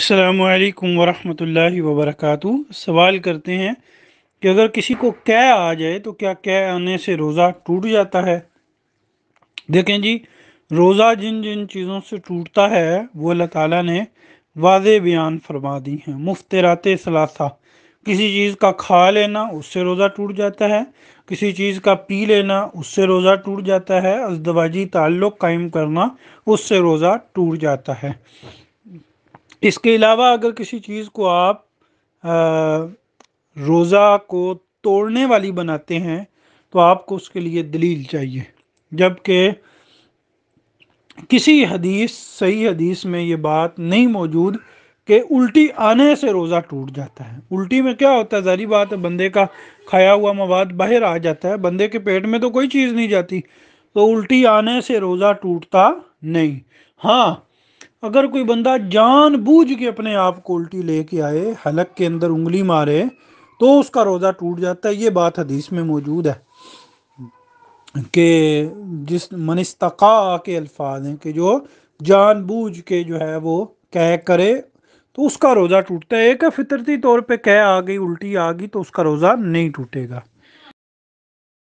असलकम वरहमतुल्लाहि वबरकातु सवाल करते हैं कि अगर किसी को कै आ जाए तो क्या कै आने से रोज़ा टूट जाता है देखें जी रोज़ा जिन जिन चीज़ों से टूटता है वो अल्लाह ताला ने वाज बयान फरमा दी हैं मुफ्त रात सलासा किसी चीज़ का खा लेना उससे रोज़ा टूट जाता है किसी चीज़ का पी लेना उससे रोज़ा टूट जाता है अजदवाजी ताल्लुक़ कायम करना उससे रोज़ा टूट जाता है इसके अलावा अगर किसी चीज़ को आप रोज़ा को तोड़ने वाली बनाते हैं तो आपको उसके लिए दलील चाहिए जबकि किसी हदीस सही हदीस में ये बात नहीं मौजूद कि उल्टी आने से रोज़ा टूट जाता है उल्टी में क्या होता है जारी बात है बंदे का खाया हुआ मवाद बाहर आ जाता है बंदे के पेट में तो कोई चीज़ नहीं जाती तो उल्टी आने से रोज़ा टूटता नहीं हाँ अगर कोई बंदा जानबूझ के अपने आप को उल्टी लेके आए हलक के अंदर उंगली मारे तो उसका रोज़ा टूट जाता है ये बात हदीस में मौजूद है कि जिस मनस्तका के अल्फाज हैं कि जो जानबूझ के जो है वो कह करे तो उसका रोज़ा टूटता है एक फितरती तौर पे कह आ गई उल्टी आ गई तो उसका रोज़ा नहीं टूटेगा